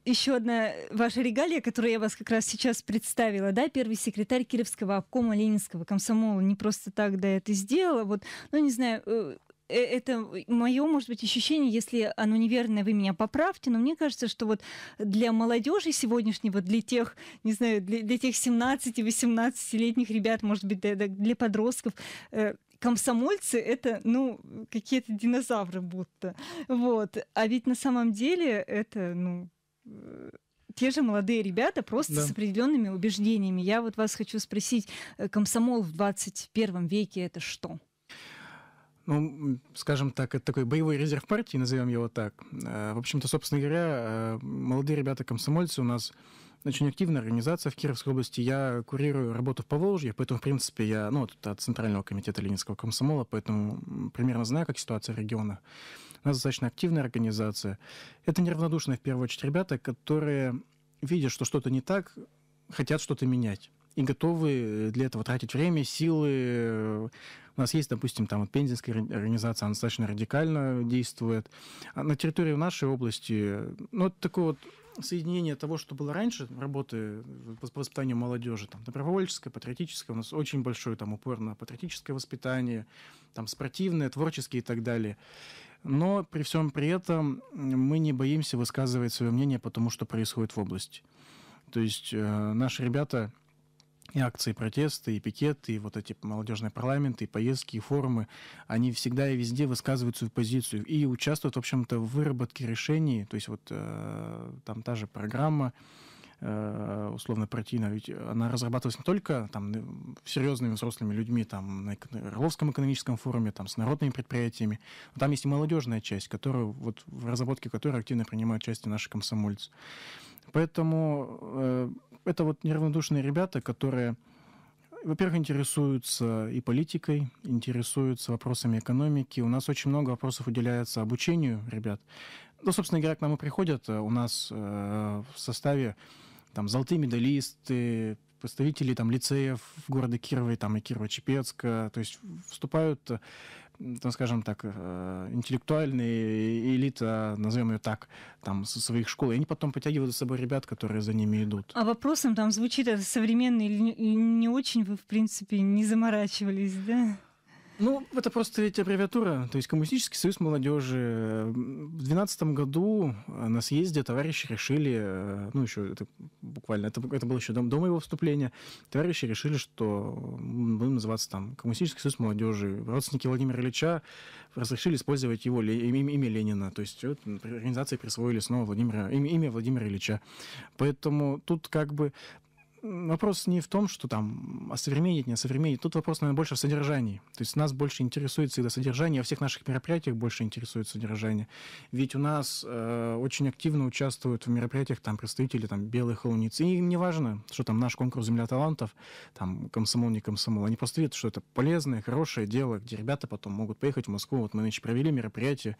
S2: еще одна ваша регалия, которую я вас как раз сейчас представила, да, первый секретарь Кировского обкома Ленинского комсомола не просто так, да, это сделала, вот, ну, не знаю, э, э, это мое, может быть, ощущение, если оно неверное, вы меня поправьте, но мне кажется, что вот для молодежи сегодняшнего, для тех, не знаю, для, для тех 17-18-летних ребят, может быть, для, для подростков, комсомольцы это, ну, какие-то динозавры будто. Вот. А ведь на самом деле это, ну, э, те же молодые ребята, просто да. с определенными убеждениями. Я вот вас хочу спросить, э, комсомол в 21 веке это что?
S1: ну, скажем так, это такой боевой резерв партии, назовем его так. Э, в общем-то, собственно говоря, молодые ребята-комсомольцы у нас очень активная организация в Кировской области. Я курирую работу в Поволжье, поэтому, в принципе, я ну, от Центрального комитета Ленинского комсомола, поэтому примерно знаю, как ситуация региона. У нас достаточно активная организация. Это неравнодушные, в первую очередь, ребята, которые видят, что что-то не так, хотят что-то менять и готовы для этого тратить время, силы. У нас есть, допустим, там вот Пензенская организация, она достаточно радикально действует. А на территории нашей области, ну, это такой вот соединение того, что было раньше, работы по воспитанию молодежи, там, добровольческое, патриотическое, у нас очень большой там упор на патриотическое воспитание, там, спортивное, творческое и так далее. Но при всем при этом мы не боимся высказывать свое мнение по тому, что происходит в области. То есть э, наши ребята и акции протеста, и пикеты, и вот эти молодежные парламенты, и поездки, и форумы, они всегда и везде высказывают свою позицию и участвуют, в общем-то, в выработке решений. То есть вот э, там та же программа, э, условно партийная, ведь она разрабатывалась не только там э, серьезными взрослыми людьми, там на Орловском экономическом форуме, там с народными предприятиями, но там есть и молодежная часть, которую, вот в разработке которой активно принимают участие наши комсомольцы. Поэтому э, это вот неравнодушные ребята, которые, во-первых, интересуются и политикой, интересуются вопросами экономики. У нас очень много вопросов уделяется обучению ребят. Ну, собственно говоря, к нам и приходят. Э, у нас э, в составе там золотые медалисты, представители там лицеев города Кирова и там и Кирова-Чепецка, то есть вступают э, там, ну, скажем так, э, интеллектуальная элита, назовем ее так, там, со своих школ, и они потом потягивают за собой ребят, которые за ними идут.
S2: А вопросом там звучит, это а современный или не очень, вы, в принципе, не заморачивались, да?
S1: Ну, это просто ведь аббревиатура. То есть Коммунистический союз молодежи. В 2012 году э, на съезде товарищи решили, э, ну, еще это буквально, это, это было еще до, до моего вступления, товарищи решили, что будем называться там Коммунистический союз молодежи. Родственники Владимира Ильича разрешили использовать его имя, имя Ленина. То есть вот, организации присвоили снова Владимира, имя, имя Владимира Ильича. Поэтому тут как бы вопрос не в том, что там осовременить, не осовременить. Тут вопрос, наверное, больше в содержании. То есть нас больше интересует всегда содержание, во всех наших мероприятиях больше интересует содержание. Ведь у нас э, очень активно участвуют в мероприятиях там представители там, белых холуниц. И им не важно, что там наш конкурс «Земля талантов», там комсомол, не комсомол. Они просто видят, что это полезное, хорошее дело, где ребята потом могут поехать в Москву. Вот мы нынче провели мероприятие,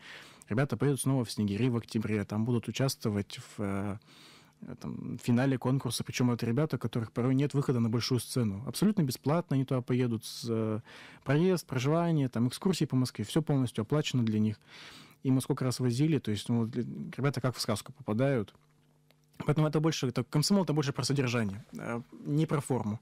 S1: ребята поедут снова в Снегири в октябре, там будут участвовать в э, Э, там, финале конкурса. Причем это ребята, у которых порой нет выхода на большую сцену. Абсолютно бесплатно они туда поедут. С, э, проезд, проживание, там, экскурсии по Москве. Все полностью оплачено для них. И мы сколько раз возили. То есть ну, э, ребята как в сказку попадают. Поэтому это больше, это, комсомол это больше про содержание, э, не про форму.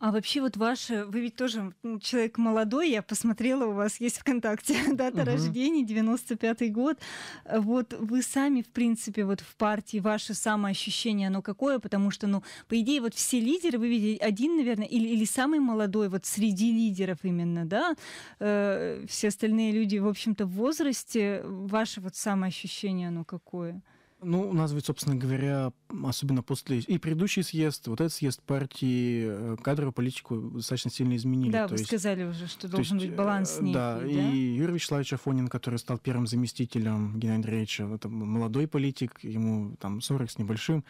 S2: А вообще вот ваше, вы ведь тоже человек молодой, я посмотрела, у вас есть ВКонтакте дата угу. рождения, 95 год. Вот вы сами, в принципе, вот в партии, ваше самоощущение, оно какое? Потому что, ну, по идее, вот все лидеры, вы видите, один, наверное, или, или самый молодой, вот среди лидеров именно, да, э, все остальные люди, в общем-то, в возрасте, ваше вот самоощущение, оно какое?
S1: Ну, у нас ведь, собственно говоря, особенно после и предыдущий съезд, вот этот съезд партии, э, кадровую политику достаточно сильно изменили. Да, то вы есть,
S2: сказали уже, что должен есть, быть баланс с э, ней. Да, да, и
S1: Юрий Вячеславович Афонин, который стал первым заместителем Геннадия Андреевича, это молодой политик, ему там 40 с небольшим,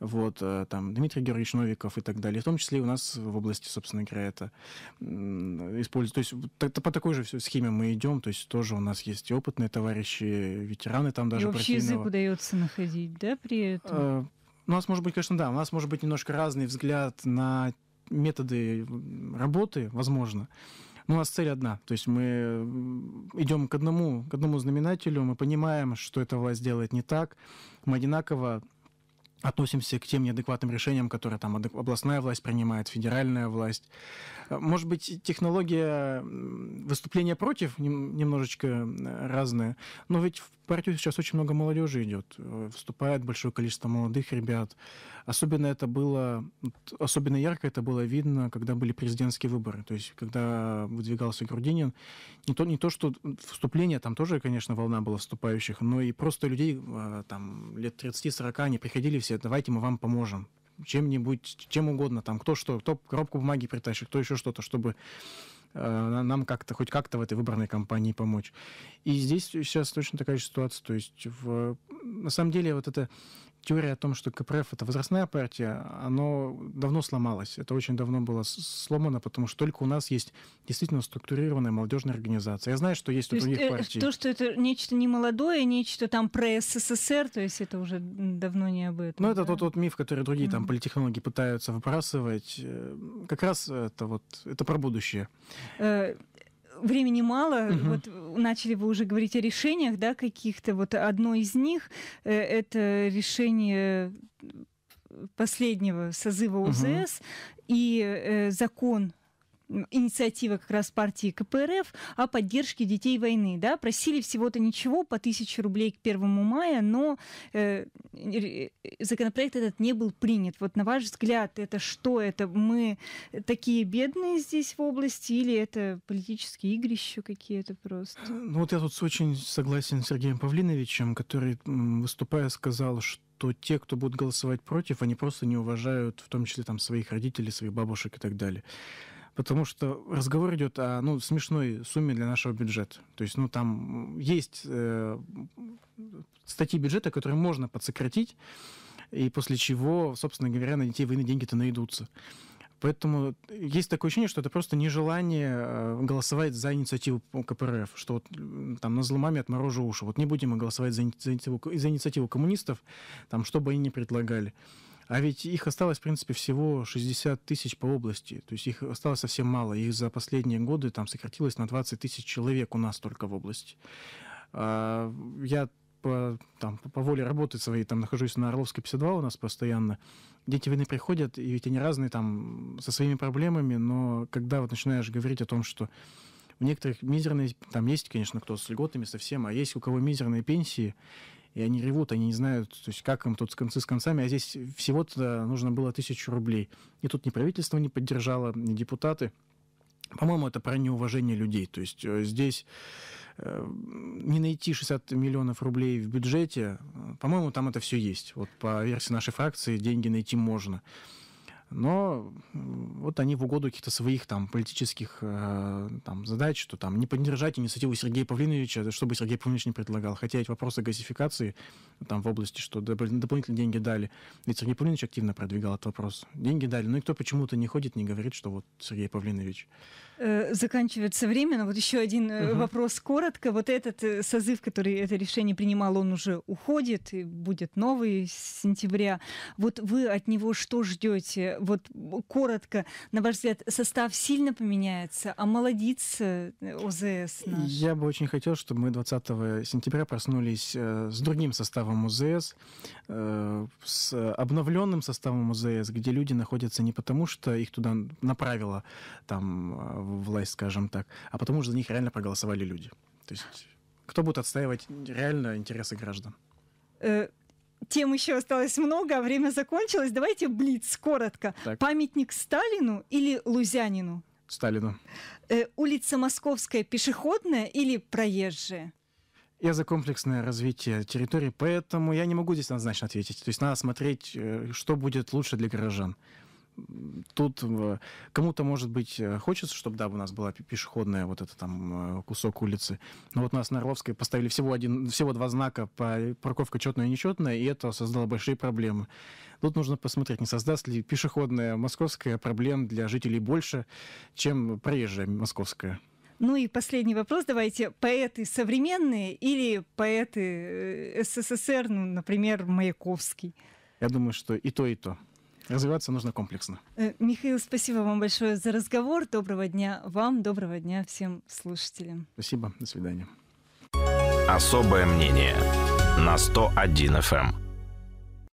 S1: вот, э, там Дмитрий Георгиевич Новиков и так далее. В том числе и у нас в области, собственно говоря, это используется. То есть по такой же схеме мы идем, то есть тоже у нас есть опытные товарищи, ветераны там даже. И общий профильного. язык
S2: удается находить, да, при этом? Э,
S1: у нас может быть, конечно, да, у нас может быть немножко разный взгляд на методы работы, возможно. Но у нас цель одна. То есть мы идем к одному, к одному знаменателю, мы понимаем, что эта власть делает не так. Мы одинаково относимся к тем неадекватным решениям, которые там областная власть принимает, федеральная власть. Э, может быть, технология выступления против немножечко э, разная, но ведь в партию сейчас очень много молодежи идет, э, вступает большое количество молодых ребят. Особенно это было, особенно ярко это было видно, когда были президентские выборы, то есть когда выдвигался Грудинин. Не то, не то что вступление, там тоже, конечно, волна была вступающих, но и просто людей там лет 30-40, они приходили все давайте, давайте мы вам поможем чем-нибудь, чем угодно, там, кто что, кто коробку бумаги притащит, кто еще что-то, чтобы э, нам как-то, хоть как-то в этой выбранной компании помочь. И здесь сейчас точно такая же ситуация, то есть в, на самом деле вот это теория о том, что КПРФ — это возрастная партия, она давно сломалась. Это очень давно было сломано, потому что только у нас есть действительно структурированная молодежная организация. Я знаю, что есть у других есть, э, партий. То,
S2: что это нечто не молодое, нечто там про СССР, то есть это уже давно не об этом. Ну, да? это
S1: тот, тот миф, который другие там политтехнологи пытаются выбрасывать. Э, как раз это вот, это про будущее.
S2: Э времени мало. Угу. Вот э, начали вы уже говорить о решениях, да, каких-то. Вот одно из них э, это решение э, последнего созыва ОЗС угу. и э, закон инициатива как раз партии КПРФ о поддержке детей войны. Да? Просили всего-то ничего по 1000 рублей к 1 мая, но э, э, законопроект этот не был принят. Вот на ваш взгляд, это что? Это мы такие бедные здесь в области или это политические игры еще какие-то просто? Ну
S1: вот я тут очень согласен с Сергеем Павлиновичем, который, выступая, сказал, что что те, кто будут голосовать против, они просто не уважают, в том числе там своих родителей, своих бабушек и так далее потому что разговор идет о ну, смешной сумме для нашего бюджета. То есть, ну, там есть э, статьи бюджета, которые можно подсократить, и после чего, собственно говоря, на детей войны деньги-то найдутся. Поэтому есть такое ощущение, что это просто нежелание э, голосовать за инициативу КПРФ, что вот, там на зломами отморожу уши. Вот не будем мы голосовать за инициативу, за инициативу коммунистов, там, что бы они ни предлагали. А ведь их осталось, в принципе, всего 60 тысяч по области. То есть их осталось совсем мало. Их за последние годы там сократилось на 20 тысяч человек у нас только в области. А, я по, там, по, воле работы своей, там нахожусь на Орловской 52 у нас постоянно. Дети войны приходят, и ведь они разные там со своими проблемами, но когда вот начинаешь говорить о том, что у некоторых мизерные, там есть, конечно, кто с льготами совсем, а есть у кого мизерные пенсии, и они ревут, они не знают, то есть как им тут с концы с концами, а здесь всего-то нужно было тысячу рублей. И тут ни правительство не поддержало, ни депутаты. По-моему, это про неуважение людей. То есть э, здесь э, не найти 60 миллионов рублей в бюджете, э, по-моему, там это все есть. Вот по версии нашей фракции деньги найти можно но вот они в угоду каких-то своих там политических э, там, задач, что там не поддержать инициативу Сергея Павлиновича, чтобы Сергей Павлович не предлагал. Хотя эти вопросы газификации там в области, что дополнительные деньги дали. Ведь Сергей Павлинович активно продвигал этот вопрос. Деньги дали. но ну и кто почему-то не ходит, не говорит, что вот Сергей Павлинович.
S2: Э, заканчивается время, но вот еще один угу. вопрос коротко. Вот этот э, созыв, который это решение принимал, он уже уходит, и будет новый с сентября. Вот вы от него что ждете? вот коротко, на ваш взгляд, состав сильно поменяется, а молодец э, ОЗС наш?
S1: Я бы очень хотел, чтобы мы 20 сентября проснулись э, с другим составом ОЗС, э, с обновленным составом ОЗС, где люди находятся не потому, что их туда направила там власть, скажем так, а потому что за них реально проголосовали люди. То есть кто будет отстаивать реально интересы граждан?
S2: Тем еще осталось много, а время закончилось. Давайте блиц коротко. Так. Памятник Сталину или Лузянину? Сталину. Э, улица Московская пешеходная или проезжая?
S1: Я за комплексное развитие территории, поэтому я не могу здесь однозначно ответить. То есть надо смотреть, э, что будет лучше для горожан тут э, кому-то, может быть, э, хочется, чтобы, да, у нас была пешеходная вот это там э, кусок улицы. Но вот у нас на Орловской поставили всего, один, всего два знака, по парковка четная и нечетная, и это создало большие проблемы. Тут нужно посмотреть, не создаст ли пешеходная московская проблем для жителей больше, чем проезжая московская.
S2: Ну и последний вопрос, давайте, поэты современные или поэты СССР, ну, например,
S1: Маяковский? Я думаю, что и то, и то. Развиваться нужно комплексно.
S2: Э, Михаил, спасибо вам большое за разговор. Доброго дня вам, доброго дня всем слушателям.
S1: Спасибо, до свидания. Особое мнение на 101 FM.